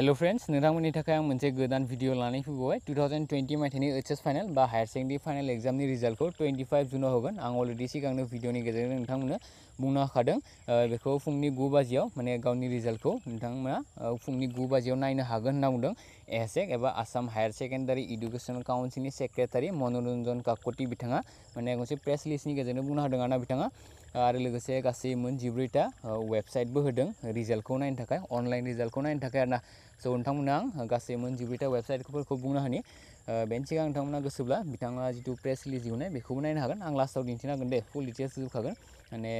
hello friends नोंथांमोननि मुझे गदान video गोदान भिडिअ लानानै फैबाय टु थावजेन्ड टुवेन्टि माइथाइनि ओइच एस फाइनल बा हायार सेकेन्डारि फाइनाल एक्जामनि रिजाल्टखौ टुवेन्टि फाइभ जुनाव होगोन आं अलरेडि सिगांनो भिडिअनि गेजेरजों बुना होखादों बेखौ फुंनि गु बाजियाव माने गावनि रिजाल्टखौ नोंथांमोना फुंनि गु बाजियाव नायनो हागोन होनना बुंदों एसेक एबा आसाम हायर सेकेंडारी इडुकेसनेल काउन्सिलनि सेक्रेटारी मनोरंजन काकति बिथाङा माने गंसे प्रेस लिस्टनि गेजेरजों बुंनो होदों आरोना बिथाङा आरो लोगोसे गासै मोन जिब्रैथा वेबसाइटबो होदों रिजाल्टखौ नायनो थाखाय अनलाइन रिजाल्टखौ नायनो थाखाय आरोना स' नोंथांमोननो आं गासै मोन जिब्रैथा वेबसाइटफोरखौ बुंना होनि बेनि सिगां गोसोब्ला बिथाङा जितु प्रेस रिलिज दिहुननाय बेखौबो नायनो हागोन आं लास्टाव दिन्थिनो दे फुल डिटेल्स होखागोन माने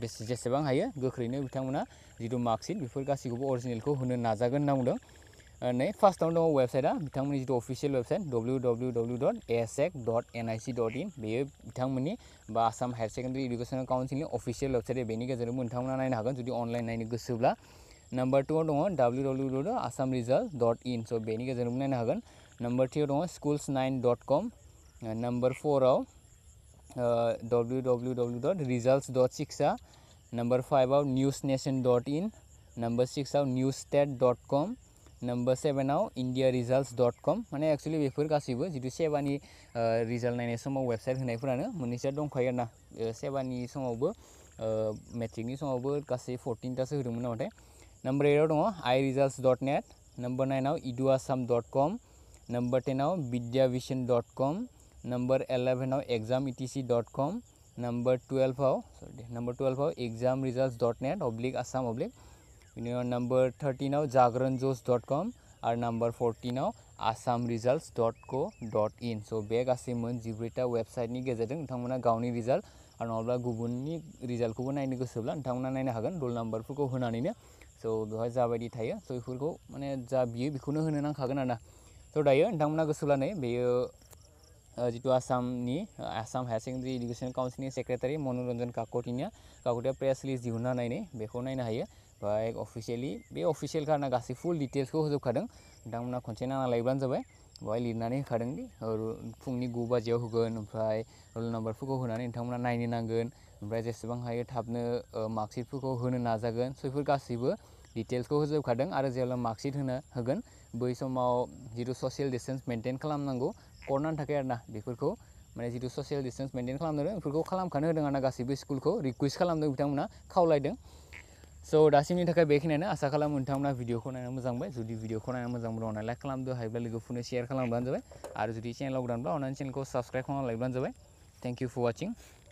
बेसे जेसेबां हायो गोख्रैनो बिथांमोना जितु मार्कशिट बेफोर गासैखौबो अरिजिनेलखौ होनो नाजागोन होनना बुंदों नै फार्स्टआवनो दङ वेबसाइटआ बिथांमोननि जितु official website W W W dot AHSEC dot N I C dot in बेयो बिथांमोननि बा आसाम हायार सेकेन्डारि इडुकेसन काउन्सिलनि अफिसियेल वेबसाइट बेनि गेजेरजोंबो नायनो हागोन जुदि अनलाइन नायनो गोसोब्ला नम्बर टू दङ W W dot Assam result dot in सो बेनि गेजेरजोंबो नम्बर थ्री नाम्बार थ्रिआव nine dot com number four W W W dot result dot six number five आव न्यूज नेशन डट इन नम्बर सिक्स आव news state dot com number seven India result dot com माने actually before गासैबो जितु सेवानी result नायनाय समय website होने पर दंखायो दंखा सेबानि समावबो मेट्रिकनि समावबो गासै फर्टिनथासो होदोंमोन नंबर एट दङ I result dot net number nine edu Assam dot com number टेनाव विद्यान डट कम नम्बर एलेभेनाव exam ETC dot com number टुवेल्भआव सरि नम्बर टुवेल्भआव एक्जाम रिजल्ट डट नेट अब्लिक आसाम अब्लिक बिनि उनाव नम्बर थार्टिनाव जागरन जस डट कम आरो नाम्बार फर्टिनाव Assam result dot co' dot in सो बे गासै मोन जिब्रैथा वेबसाइटनि गेजेरजों नोंथांमोना गावनि रिजाल्ट आरो नङाब्ला गुबुननि रिजाल्टखौबो नायनो गोसोब्ला नोंथांमोना नायनो हागोन रल नाम्बारफोरखौ स' बेवहाय जाबायदि थायो स' बेफोरखौ माने जा बियो बेखौनो होनो नांखागोन आरोना स' दायो नोंथांमोना गोसोब्ला नै बेयो आसाम हायर सेकेन्डारि इडुकेसन काउन्सिलनि सेक्रेटारि मनरन्जन काकटिनिया काकटिया प्रेस रिलिज दिहुननानै नै बेखौ नायनो हायो ओमफ्राय अफिसियेलि बे अफिसियेलखा आरोना गासै फुल डिटेल्सखौ खनसे नायना लायोब्लानो जाबाय बेवहाय लिरनानै होखादोंदि फुंनि गु बाजियाव होगोन ओमफ्राय रल नाम्बारफोरखौ होनानै नोंथांमोना नायनो नांगोन ओमफ्राय जेसेबां हायो थाबनो मार्कशिटफोरखौ होनो नाजागोन स' बेफोर गासैबो डिटेल्सखौ होजोबखादों आरो जेब्ला मार्कशिट होनो होगोन बै समाव जितु ससियेल डिस्टेन्स मेइन्टेन खालामनांगौ करनानि थाखाय आरोना बेफोरखौ माने जितु ससियेल डिस्टेंस मेन्टेन खालामदों बेफोरखौ खालामखानो होदों आरोना गासैबो स्कुलखौ रिकुवेस्ट खालामदों बिथांमोना खावलायदों सो दासिमनि थाखाय बेखिनियानो आसा खालामो नोंथांमोना भिडिअखौ नायना मोजां मोनबाय जुदि भिडिअखौ नायना मोजां मोनब्ला लाइक खालामदो हायोब्ला लोगोफोरनो सेयार खालामब्लानो जाबाय आरो जुदि चेनेलाव गोदानब्ला अननानै चेनेलखौ साबस्क्राइब खालामना लायोब्लानो जाबाय थेंक फर वाचिंग